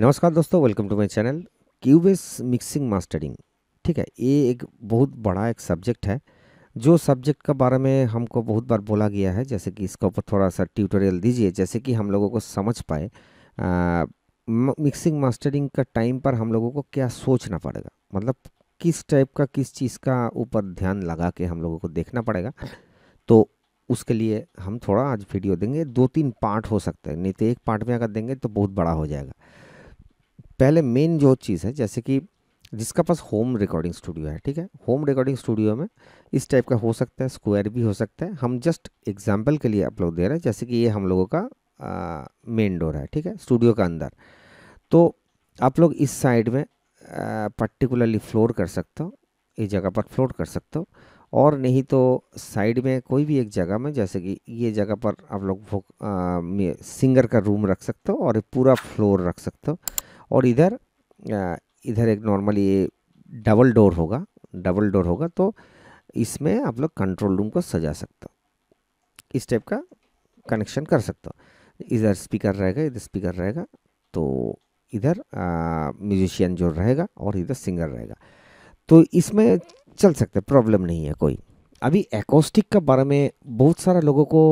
नमस्कार दोस्तों welcome to my channel Cubase mixing mastering ठीक है ये एक बहुत बड़ा एक सब्जेक्ट है जो सब्जेक्ट के बारे में हमको बहुत बार बोला गया है जैसे कि इसके ऊपर थोड़ा सा ट्यूटोरियल दीजिए जैसे कि हम लोगों को समझ पाए मिक्सिंग मास्टरिंग का टाइम पर हम लोगों को क्या सोचना पड़ेगा मतलब किस टाइप का किस चीज़ का ऊपर ध्यान लगा के हम लोगों को देखना पड़ेगा तो उसके लिए हम थोड़ा आज वीडियो देंगे दो तीन पार्ट हो सकते हैं नहीं तो एक पार्ट में अगर देंगे तो बहुत बड़ा हो जाएगा पहले मेन जो चीज़ है जैसे कि जिसका पास होम रिकॉर्डिंग स्टूडियो है ठीक है होम रिकॉर्डिंग स्टूडियो में इस टाइप का हो सकता है स्क्वायर भी हो सकता है हम जस्ट एग्जाम्पल के लिए आप लोग दे रहे हैं जैसे कि ये हम लोगों का मेन डोर है ठीक है स्टूडियो का अंदर तो आप लोग इस साइड में पर्टिकुलरली फ्लोर कर सकते हो इस जगह पर फ्लोर कर सकते हो और नहीं तो साइड में कोई भी एक जगह में जैसे कि ये जगह पर आप लोग सिंगर का रूम रख सकते हो और पूरा फ्लोर रख सकते हो और इधर इधर एक नॉर्मली ये डबल डोर होगा डबल डोर होगा तो इसमें आप लोग कंट्रोल रूम को सजा सकते हो इस टाइप का कनेक्शन कर सकते हो इधर स्पीकर रहेगा इधर स्पीकर रहेगा तो इधर म्यूजिशियन जो रहेगा और इधर सिंगर रहेगा तो इसमें चल सकते प्रॉब्लम नहीं है कोई अभी एकोस्टिक का बारे में बहुत सारा लोगों को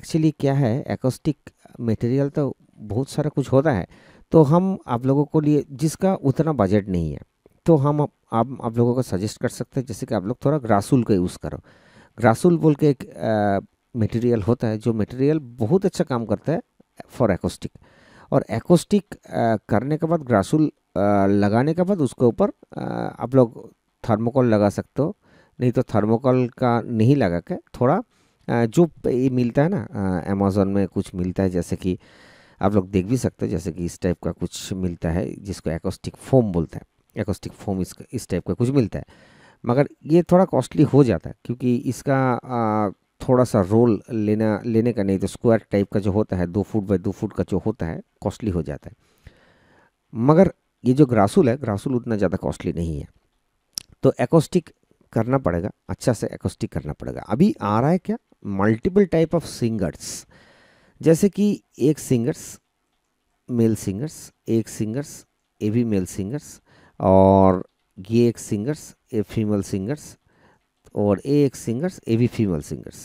एक्चुअली क्या है एकोस्टिक मटेरियल तो बहुत सारा कुछ होता है तो हम आप लोगों को लिए जिसका उतना बजट नहीं है तो हम आप आप, लोगों को सजेस्ट कर सकते हैं जैसे कि आप लोग थोड़ा ग्रासुल का यूज़ करो ग्रासूल बोल के एक मटेरियल होता है जो मटेरियल बहुत अच्छा काम करता है फॉर एकोस्टिक और एकोस्टिक करने के बाद ग्रासूल लगाने के बाद उसके ऊपर आप लोग थर्मोकॉल लगा सकते हो नहीं तो थर्मोकॉल का नहीं लगा के थोड़ा जो ये मिलता है ना अमेज़ोन में कुछ मिलता है जैसे कि आप लोग देख भी सकते हैं जैसे कि इस टाइप का कुछ मिलता है जिसको एकोस्टिक फोम बोलता है एकोस्टिक फोम इस इस टाइप का कुछ मिलता है मगर ये थोड़ा कॉस्टली हो जाता है क्योंकि इसका थोड़ा सा रोल लेना लेने का नहीं तो स्क्वायर टाइप का जो होता है दो फुट बाई दो फुट का जो होता है कॉस्टली हो जाता है मगर ये जो ग्रासूल है ग्रासुल उतना ज़्यादा कॉस्टली नहीं है तो एकोस्टिक करना पड़ेगा अच्छा से एकोस्टिक करना पड़ेगा अभी आ रहा है क्या मल्टीपल टाइप ऑफ सिंगर्स जैसे कि एक सिंगर्स मेल सिंगर्स एक सिंगर्स ए भी मेल सिंगर्स और ये एक सिंगर्स ए फीमेल सिंगर्स और ए एक सिंगर्स ए भी फीमेल सिंगर्स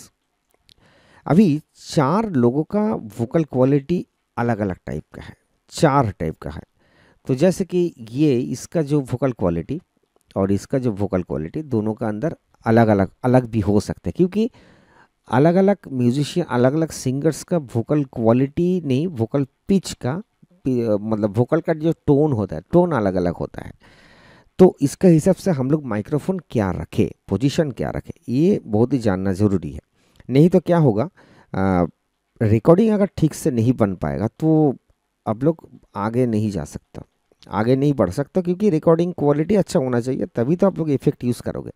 अभी चार लोगों का वोकल क्वालिटी अलग अलग टाइप का है चार टाइप का है तो जैसे कि ये इसका जो वोकल क्वालिटी और इसका जो वोकल क्वालिटी दोनों का अंदर अलग अलग अलग भी हो सकता है क्योंकि अलग अलग म्यूजिशियन अलग अलग सिंगर्स का वोकल क्वालिटी नहीं वोकल पिच का मतलब वोकल का जो टोन होता है टोन अलग अलग होता है तो इसके हिसाब से हम लोग माइक्रोफोन क्या रखे पोजीशन क्या रखे ये बहुत ही जानना ज़रूरी है नहीं तो क्या होगा रिकॉर्डिंग अगर ठीक से नहीं बन पाएगा तो आप लोग आगे नहीं जा सकता आगे नहीं बढ़ सकता क्योंकि रिकॉर्डिंग क्वालिटी अच्छा होना चाहिए तभी तो आप लोग इफेक्ट यूज़ करोगे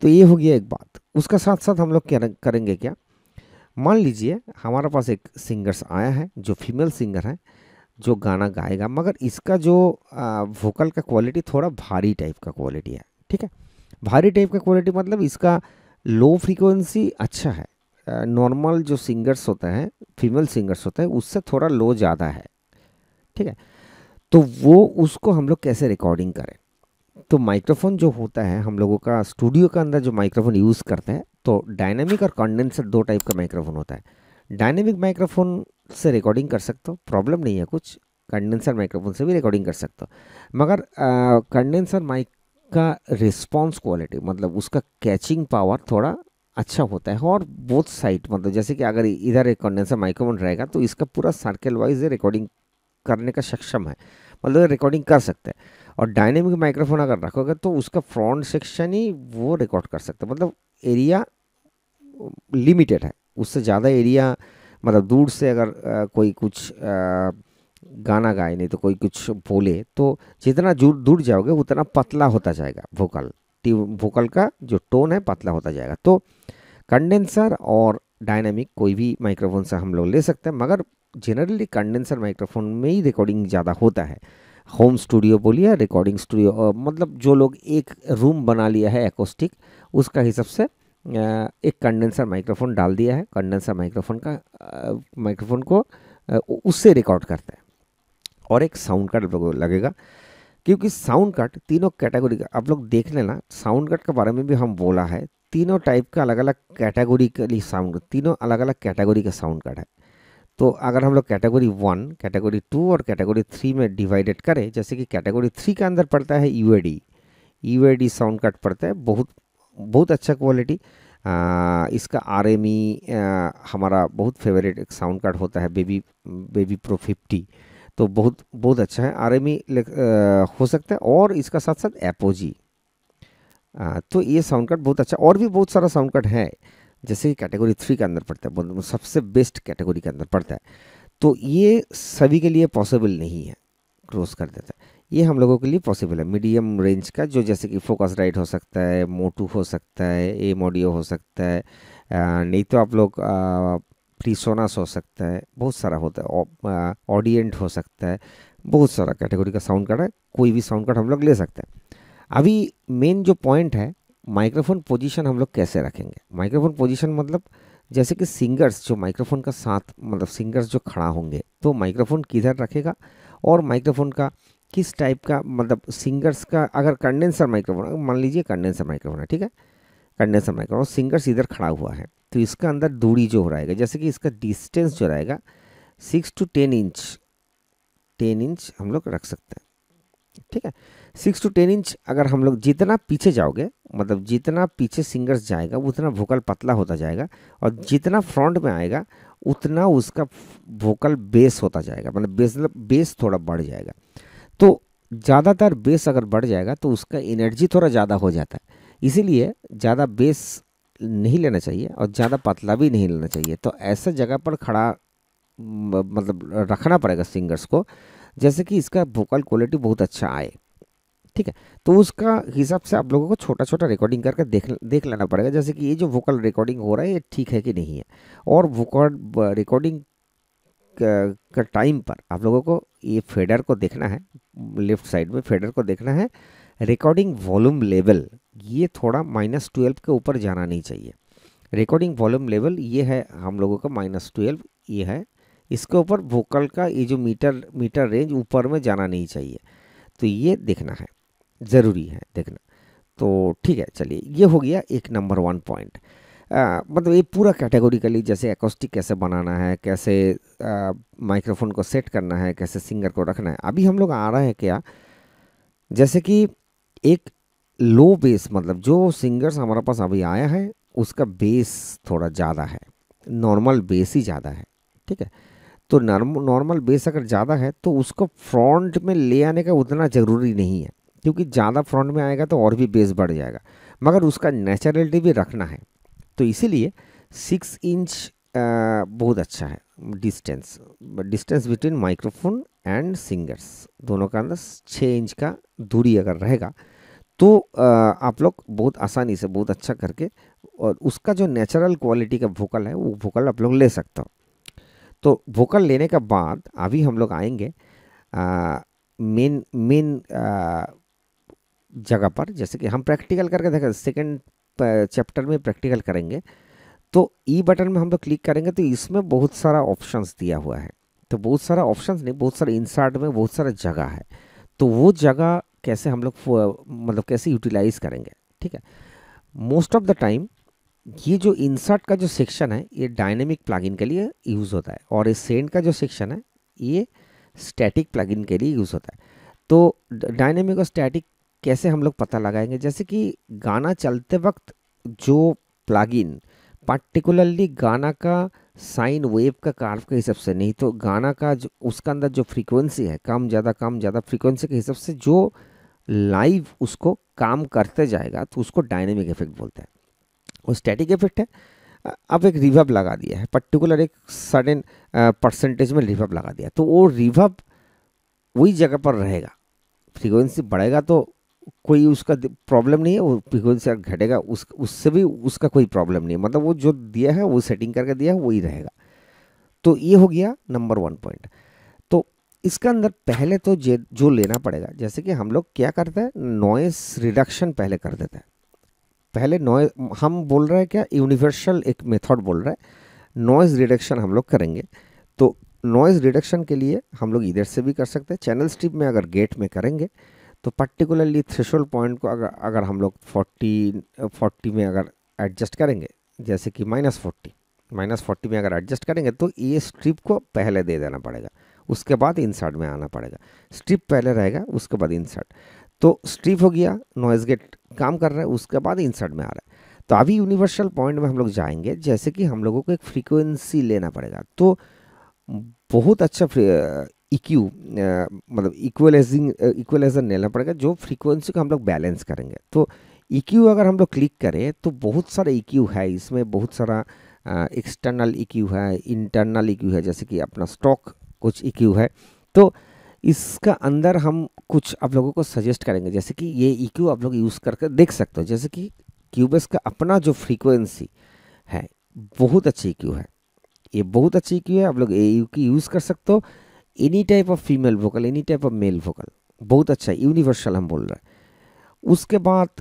तो ये हो गया एक बात उसका साथ साथ हम लोग क्या करेंगे क्या मान लीजिए हमारे पास एक सिंगर्स आया है जो फीमेल सिंगर है जो गाना गाएगा मगर इसका जो वोकल का क्वालिटी थोड़ा भारी टाइप का क्वालिटी है ठीक है भारी टाइप का क्वालिटी मतलब इसका लो फ्रीक्वेंसी अच्छा है नॉर्मल जो सिंगर्स होते हैं फीमेल सिंगर्स होते हैं उससे थोड़ा लो ज़्यादा है ठीक है तो वो उसको हम लोग कैसे रिकॉर्डिंग करें तो माइक्रोफोन जो होता है हम लोगों का स्टूडियो के अंदर जो माइक्रोफोन यूज़ करते हैं तो डायनेमिक और कंडेंसर दो टाइप का माइक्रोफोन होता है डायनेमिक माइक्रोफोन से रिकॉर्डिंग कर सकते हो प्रॉब्लम नहीं है कुछ कंडेंसर माइक्रोफोन से भी रिकॉर्डिंग कर सकते हो मगर कंडेंसर माइक का रिस्पॉन्स क्वालिटी मतलब उसका कैचिंग पावर थोड़ा अच्छा होता है और बोथ साइड मतलब जैसे कि अगर इधर एक कंडेंसर माइक्रोफोन रहेगा तो इसका पूरा सर्कल वाइज रिकॉर्डिंग करने का सक्षम है मतलब रिकॉर्डिंग कर सकते हैं और डायनेमिक माइक्रोफोन अगर रखोगे तो उसका फ्रंट सेक्शन ही वो रिकॉर्ड कर सकते मतलब एरिया लिमिटेड है उससे ज़्यादा एरिया मतलब दूर से अगर आ, कोई कुछ आ, गाना गाए नहीं तो कोई कुछ बोले तो जितना दूर दूर जाओगे उतना पतला होता जाएगा वोकल वोकल का जो टोन है पतला होता जाएगा तो कंडेंसर और डायनेमिक कोई भी माइक्रोफोन से हम लोग ले सकते हैं मगर जनरली कंडेंसर माइक्रोफोन में ही रिकॉर्डिंग ज़्यादा होता है होम स्टूडियो बोलिए रिकॉर्डिंग स्टूडियो मतलब जो लोग एक रूम बना लिया है एकोस्टिक उसका हिसाब से एक कंडेंसर माइक्रोफोन डाल दिया है कंडेंसर माइक्रोफोन का माइक्रोफोन को उससे रिकॉर्ड करते हैं और एक साउंड कार्ड लगेगा क्योंकि साउंड कार्ड तीनों कैटेगरी का आप लोग देख लेना साउंड कार्ड के बारे में भी हम बोला है तीनों टाइप का अलग अलग कैटेगरी के लिए साउंड तीनों अलग अलग कैटेगरी का साउंड कार्ड है तो अगर हम लोग कैटेगरी वन कैटेगरी टू और कैटेगरी थ्री में डिवाइडेड करें जैसे कि कैटेगरी थ्री के अंदर पड़ता है ए डी साउंड कट पड़ता है बहुत बहुत अच्छा क्वालिटी इसका e, आर हमारा बहुत फेवरेट एक साउंड कार्ड होता है बेबी बेबी प्रो फिफ्टी तो बहुत बहुत अच्छा है e आर हो सकता है और इसका साथ साथ एपोजी तो ये साउंड कार्ड बहुत अच्छा और भी बहुत सारा साउंड कार्ड है जैसे कि कैटेगरी थ्री के अंदर पड़ता है मतलब सबसे बेस्ट कैटेगरी के अंदर पड़ता है तो ये सभी के लिए पॉसिबल नहीं है क्लोज कर देता है ये हम लोगों के लिए पॉसिबल है मीडियम रेंज का जो जैसे कि फोकस राइट हो सकता है मोटू हो सकता है एम ऑडियो हो सकता है नहीं तो आप लोग प्रीसोनास हो सकता है बहुत सारा होता है ऑडियंट हो सकता है बहुत सारा कैटेगरी का साउंड कार्ड है कोई भी साउंड कार्ड हम लोग ले सकते हैं अभी मेन जो पॉइंट है माइक्रोफोन पोजीशन हम लोग कैसे रखेंगे माइक्रोफोन पोजीशन मतलब जैसे कि सिंगर्स जो माइक्रोफोन का साथ मतलब सिंगर्स जो खड़ा होंगे तो माइक्रोफोन किधर रखेगा और माइक्रोफोन का किस टाइप का मतलब सिंगर्स का अगर कंडेंसर माइक्रोफोन मान लीजिए कंडेंसर माइक्रोफोन है ठीक है कंडेंसर माइक्रोफोन सिंगर्स इधर खड़ा हुआ है तो इसका अंदर दूरी जो रहेगा जैसे कि इसका डिस्टेंस जो रहेगा six to ten inch ten inch हम लोग रख सकते हैं ठीक है सिक्स टू टेन इंच अगर हम लोग जितना पीछे जाओगे मतलब जितना पीछे सिंगर्स जाएगा उतना वोकल पतला होता जाएगा और जितना फ्रंट में आएगा उतना उसका वोकल बेस होता जाएगा मतलब बेस बेस थोड़ा बढ़ जाएगा तो ज़्यादातर बेस अगर बढ़ जाएगा तो उसका एनर्जी थोड़ा ज़्यादा हो जाता है इसीलिए ज़्यादा बेस नहीं लेना चाहिए और ज़्यादा पतला भी नहीं लेना चाहिए तो ऐसा जगह पर खड़ा मतलब रखना पड़ेगा सिंगर्स को जैसे कि इसका वोकल क्वालिटी बहुत अच्छा आए ठीक है तो उसका हिसाब से आप लोगों को छोटा छोटा रिकॉर्डिंग करके देख देख लेना पड़ेगा जैसे कि ये जो वोकल रिकॉर्डिंग हो रहा है ये ठीक है कि नहीं है और वोकल रिकॉर्डिंग का टाइम पर आप लोगों को ये फेडर को देखना है लेफ्ट साइड में फेडर को देखना है रिकॉर्डिंग वॉल्यूम लेवल ये थोड़ा माइनस ट्वेल्व के ऊपर जाना नहीं चाहिए रिकॉर्डिंग वॉल्यूम लेवल ये है हम लोगों का माइनस ट्वेल्व ये है इसके ऊपर वोकल का ये जो मीटर मीटर रेंज ऊपर में जाना नहीं चाहिए तो ये देखना है ज़रूरी है देखना तो ठीक है चलिए ये हो गया एक नंबर वन पॉइंट मतलब ये पूरा कैटेगोरिकली जैसे एकोस्टिक कैसे बनाना है कैसे माइक्रोफोन को सेट करना है कैसे सिंगर को रखना है अभी हम लोग आ रहे हैं क्या जैसे कि एक लो बेस मतलब जो सिंगर्स हमारे पास अभी आया है उसका बेस थोड़ा ज़्यादा है नॉर्मल बेस ही ज़्यादा है ठीक है तो नॉर्मल बेस अगर ज़्यादा है तो उसको फ्रंट में ले आने का उतना ज़रूरी नहीं है क्योंकि ज़्यादा फ्रंट में आएगा तो और भी बेस बढ़ जाएगा मगर उसका नेचुरलिटी भी रखना है तो इसीलिए सिक्स इंच बहुत अच्छा है distance distance between microphone and singers दोनों का अंदर छः इंच का दूरी अगर रहेगा तो आप लोग बहुत आसानी से बहुत अच्छा करके और उसका जो नेचुरल क्वालिटी का वोकल है वो वोकल आप लोग ले सकते हो तो वोकल लेने के बाद अभी हम लोग आएंगे मेन मेन जगह पर जैसे कि हम प्रैक्टिकल करके देखें सेकेंड चैप्टर में प्रैक्टिकल करेंगे तो ई e बटन में हम लोग क्लिक करेंगे तो इसमें बहुत सारा ऑप्शंस दिया हुआ है तो बहुत सारा ऑप्शंस नहीं बहुत सारे इंसर्ट में बहुत सारा जगह है तो वो जगह कैसे हम लोग मतलब कैसे यूटिलाइज करेंगे ठीक है मोस्ट ऑफ द टाइम ये जो इंसर्ट का जो सेक्शन है ये डायनेमिक प्लगइन के लिए यूज़ होता है और ये सेंड का जो सेक्शन है ये स्टैटिक प्लगइन के लिए यूज़ होता है तो डायनेमिक और स्टैटिक कैसे हम लोग पता लगाएंगे जैसे कि गाना चलते वक्त जो इन पार्टिकुलरली गाना का साइन वेव का कार्व के हिसाब से नहीं तो गाना का जो उसका अंदर जो फ्रीक्वेंसी है कम ज़्यादा कम ज़्यादा फ्रीक्वेंसी के हिसाब से जो लाइव उसको काम करते जाएगा तो उसको डायनेमिक इफेक्ट बोलते हैं वो स्टैटिक इफेक्ट है अब एक रिवर्ब लगा दिया है पर्टिकुलर एक सडन परसेंटेज में रिवर्ब लगा दिया तो वो रिवर्ब वही जगह पर रहेगा फ्रीक्वेंसी बढ़ेगा तो कोई उसका प्रॉब्लम नहीं है वो फ्रिक्वेंसी अगर घटेगा उस उससे भी उसका कोई प्रॉब्लम नहीं है मतलब वो जो दिया है वो सेटिंग करके दिया है वही रहेगा तो ये हो गया नंबर वन पॉइंट तो इसका अंदर पहले तो जे जो लेना पड़ेगा जैसे कि हम लोग क्या करते हैं नॉइस रिडक्शन पहले कर देते हैं पहले नॉइज हम बोल रहे हैं क्या यूनिवर्सल एक मेथड बोल रहा है नॉइज़ रिडक्शन हम लोग करेंगे तो नॉइज़ रिडक्शन के लिए हम लोग इधर से भी कर सकते हैं चैनल स्ट्रिप में अगर गेट में करेंगे तो पर्टिकुलरली थ्रेशोल पॉइंट को अगर अगर हम लोग फोर्टी फोर्टी में अगर एडजस्ट करेंगे जैसे कि माइनस फोर्टी माइनस फोर्टी में अगर एडजस्ट करेंगे तो ये स्ट्रिप को पहले दे देना पड़ेगा उसके बाद इंसर्ट में आना पड़ेगा स्ट्रिप पहले रहेगा उसके बाद इंसर्ट तो स्ट्रिप हो गया नॉइज गेट काम कर रहा है उसके बाद इंसर्ट में आ रहा है तो अभी यूनिवर्सल पॉइंट में हम लोग जाएंगे जैसे कि हम लोगों को एक फ्रीक्वेंसी लेना पड़ेगा तो बहुत अच्छा इक्यू e मतलब इक्वलाइजिंग इक्वलाइजर लेना पड़ेगा जो फ्रीक्वेंसी को हम लोग बैलेंस करेंगे तो इक्यू e अगर हम लोग क्लिक करें तो बहुत सारा इक्यू e है इसमें बहुत सारा एक्सटर्नल इक्यू है इंटरनल इक्यू है जैसे कि अपना स्टॉक कुछ इक्यू है तो इसका अंदर हम कुछ आप लोगों को सजेस्ट करेंगे जैसे कि ये इक्यू आप लोग यूज़ करके देख सकते हो जैसे कि क्यूबस का अपना जो फ्रीक्वेंसी है बहुत अच्छी इक्यू है ये बहुत अच्छी इक्यू है आप लोग ए यू की यूज़ कर सकते हो any type of female vocal any type of male vocal बहुत अच्छा यूनिवर्सल हम बोल रहे हैं उसके बाद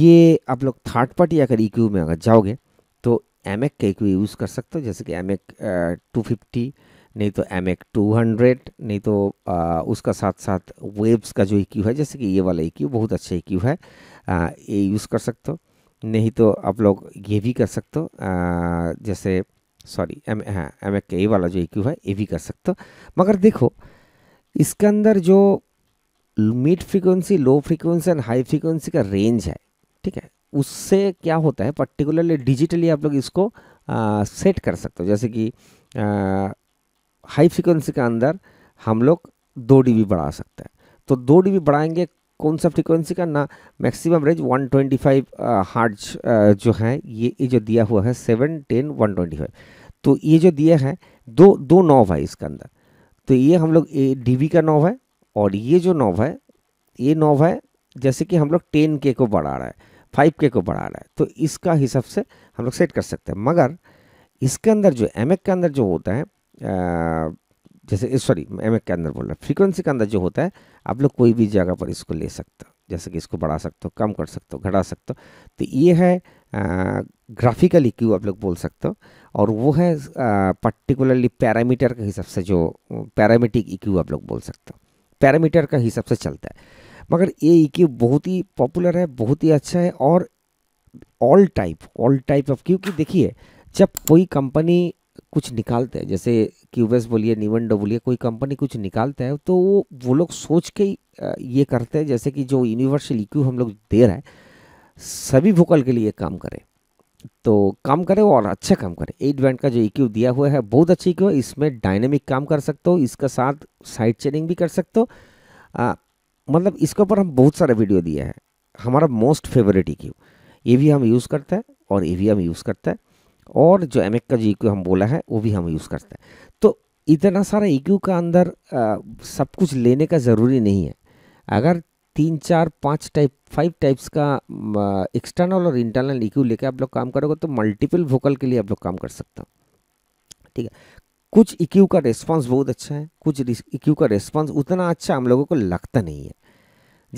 ये आप लोग थर्ड पार्टी अगर ई e में अगर जाओगे तो एम एक का ई e यूज़ कर सकते हो जैसे कि एम एक टू फिफ्टी नहीं तो एम एक टू हंड्रेड नहीं तो आ, उसका साथ साथ वेब्स का जो ई e है जैसे कि ये वाला ई बहुत अच्छा ई है आ, ये यूज़ कर सकते हो नहीं तो आप लोग ये भी कर सकते हो जैसे सॉरी एम हाँ एम ए के वाला जो इक्यू e है ये भी कर सकते हो मगर देखो इसके अंदर जो mid frequency low frequency and high frequency का रेंज है ठीक है उससे क्या होता है पर्टिकुलरली डिजिटली आप लोग इसको आ, सेट कर सकते हो जैसे कि हाई फ्रीक्वेंसी के अंदर हम लोग दो डी बढ़ा सकते हैं तो दो डी बढ़ाएंगे कौन सा फ्रीक्वेंसी का ना मैक्सिमम रेंज 125 हार्ज जो है ये ये जो दिया हुआ है seven ten one twenty five तो ये जो दिया है दो दो नॉव है इसके अंदर तो ये हम लोग ए डी का नॉव है और ये जो नॉव है ये नॉव है जैसे कि हम लोग टेन के को बढ़ा रहा है फाइव के को बढ़ा रहा है तो इसका हिसाब से हम लोग सेट कर सकते हैं मगर इसके अंदर जो एम के अंदर जो होता है आ, जैसे सॉरी एम के अंदर बोल रहा है फ्रीक्वेंसी के अंदर जो होता है आप लोग कोई भी जगह पर इसको ले सकते हो जैसे कि इसको बढ़ा सकते हो कम कर सकते हो घटा सकते हो तो ये है ग्राफिकल क्यों आप लोग बोल सकते हो और वो है पर्टिकुलरली पैरामीटर के हिसाब से जो पैरामीटिक इक्व आप लोग बोल सकते हो पैरामीटर का हिसाब से चलता है मगर ये इक्व बहुत ही पॉपुलर है बहुत ही अच्छा है और all type all type of क्योंकि देखिए जब कोई कंपनी कुछ निकालते हैं जैसे क्यूबेस बोलिए निवन बोलिए कोई कंपनी कुछ निकालते हैं तो वो वो लोग सोच के ही ये करते हैं जैसे कि जो यूनिवर्सल इक्यू e हम लोग दे रहे हैं सभी वोकल के लिए काम करें तो काम करें और अच्छा काम करें एट बैंड का जो इक्यू e दिया हुआ है बहुत अच्छी इक्यू e है इसमें डायनेमिक काम कर सकते हो इसका साथ साइड चेनिंग भी कर सकते हो मतलब इसके ऊपर हम बहुत सारे वीडियो दिए हैं हमारा मोस्ट फेवरेट इक्यू ये भी हम यूज़ करते हैं और ये भी हम यूज़ करते हैं और जो एम का जो इक्यू e हम बोला है वो भी हम यूज़ करते हैं तो इतना सारा इक्यू e का अंदर आ, सब कुछ लेने का ज़रूरी नहीं है अगर तीन चार पाँच टाइप फाइव टाइप्स का एक्सटर्नल और इंटरनल इक्यू लेकर आप लोग काम करोगे तो मल्टीपल वोकल के लिए आप लोग काम कर सकते हो ठीक है कुछ इक्यू e का रिस्पॉन्स बहुत अच्छा है कुछ इक्यू का रिस्पॉन्स उतना अच्छा हम लोगों को लगता नहीं है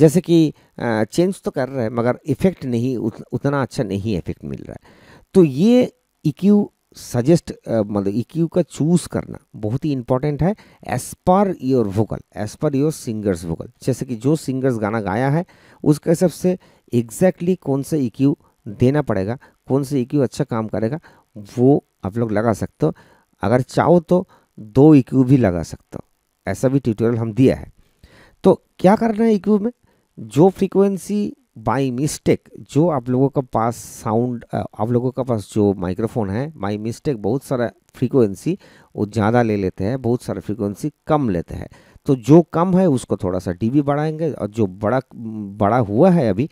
जैसे कि चेंज तो कर रहा है मगर इफेक्ट नहीं उतना अच्छा नहीं इफेक्ट मिल रहा है तो ये इक्यू e सजेस्ट uh, मतलब इक्यू e का चूज करना बहुत ही इंपॉर्टेंट है as per your vocal as per your singers vocal जैसे कि जो सिंगर्स गाना गाया है उसके हिसाब से एग्जैक्टली कौन सा इक्यू e देना पड़ेगा कौन सा इक्यू अच्छा काम करेगा वो आप लोग लगा सकते हो अगर चाहो तो दो इक्यू भी लगा सकते हो ऐसा भी ट्यूटोरियल हम दिया है तो क्या करना है इक्यू में जो फ्रीक्वेंसी बाई मिस्टेक जो आप लोगों का पास साउंड आप लोगों का पास जो माइक्रोफोन है बाई मिस्टेक बहुत सारा फ्रीक्वेंसी वो ज़्यादा ले लेते हैं बहुत सारा फ्रीक्वेंसी कम लेते हैं तो जो कम है उसको थोड़ा सा डीबी बढ़ाएंगे और जो बड़ा बड़ा हुआ है अभी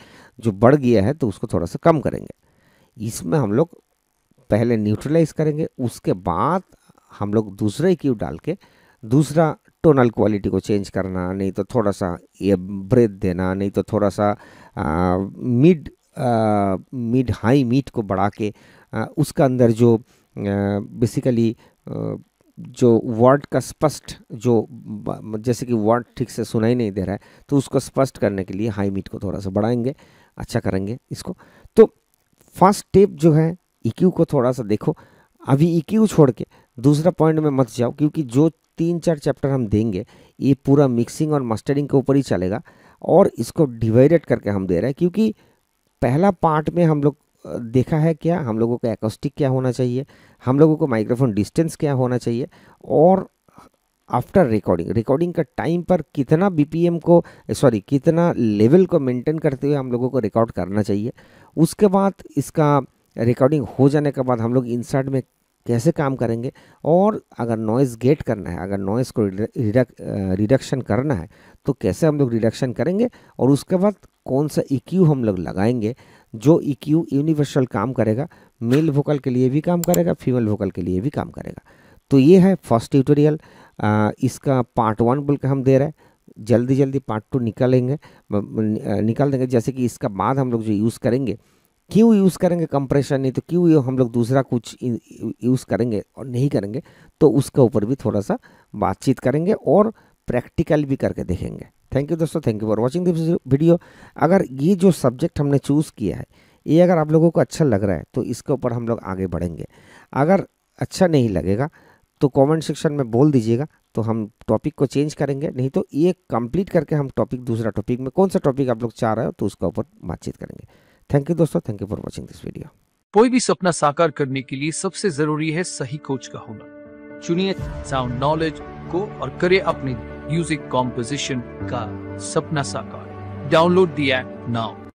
जो बढ़ गया है तो उसको थोड़ा सा कम करेंगे इसमें हम लोग पहले न्यूट्रलाइज करेंगे उसके बाद हम लोग दूसरा क्यू डाल के दूसरा टोनल क्वालिटी को चेंज करना नहीं तो थोड़ा सा ये ब्रेथ देना नहीं तो थोड़ा सा मिड मिड हाई मीट को बढ़ा के आ, उसका अंदर जो बेसिकली जो वर्ड का स्पष्ट जो जैसे कि वर्ड ठीक से सुनाई नहीं दे रहा है तो उसको स्पष्ट करने के लिए हाई मीट को थोड़ा सा बढ़ाएंगे अच्छा करेंगे इसको तो फर्स्ट स्टेप जो है ई e को थोड़ा सा देखो अभी ई e छोड़ के दूसरा पॉइंट में मत जाओ क्योंकि जो तीन चार चैप्टर हम देंगे ये पूरा मिक्सिंग और मास्टरिंग के ऊपर ही चलेगा और इसको डिवाइडेड करके हम दे रहे हैं क्योंकि पहला पार्ट में हम लोग देखा है क्या हम लोगों का एकोस्टिक क्या होना चाहिए हम लोगों को माइक्रोफोन डिस्टेंस क्या होना चाहिए और आफ्टर रिकॉर्डिंग रिकॉर्डिंग का टाइम पर कितना बीपीएम को सॉरी कितना लेवल को मेंटेन करते हुए हम लोगों को रिकॉर्ड करना चाहिए उसके बाद इसका रिकॉर्डिंग हो जाने के बाद हम लोग इंसर्ट में कैसे काम करेंगे और अगर नॉइज़ गेट करना है अगर नॉइज़ को रिडक, रिडक्शन करना है तो कैसे हम लोग रिडक्शन करेंगे और उसके बाद कौन सा इक्यू e हम लोग लगाएंगे जो इक्यू e यूनिवर्सल काम करेगा मेल वोकल के लिए भी काम करेगा फीमेल वोकल के लिए भी काम करेगा तो ये है फर्स्ट ट्यूटोरियल इसका पार्ट वन बोल के हम दे रहे हैं जल्दी जल्दी पार्ट टू निकालेंगे निकाल देंगे जैसे कि इसका बाद हम लोग जो यूज़ करेंगे क्यों यूज़ करेंगे कंप्रेशन नहीं तो क्यों हम लोग दूसरा कुछ यूज़ करेंगे और नहीं करेंगे तो उसके ऊपर भी थोड़ा सा बातचीत करेंगे और प्रैक्टिकल भी करके देखेंगे थैंक यू दोस्तों thank you for watching this video अगर ये जो सब्जेक्ट हमने चूज़ किया है ये अगर आप लोगों को अच्छा लग रहा है तो इसके ऊपर हम लोग आगे बढ़ेंगे अगर अच्छा नहीं लगेगा तो कमेंट सेक्शन में बोल दीजिएगा तो हम टॉपिक को चेंज करेंगे नहीं तो ये कंप्लीट करके हम टॉपिक दूसरा टॉपिक में कौन सा टॉपिक आप लोग चाह रहे हो तो उसके ऊपर बातचीत करेंगे थैंक यू दोस्तों thank you for watching this video कोई भी सपना साकार करने के लिए सबसे जरूरी है सही कोच का होना चुनिए साउंड नॉलेज को और करे अपने म्यूजिक कॉम्पोजिशन का सपना साकार डाउनलोड दिया नाउ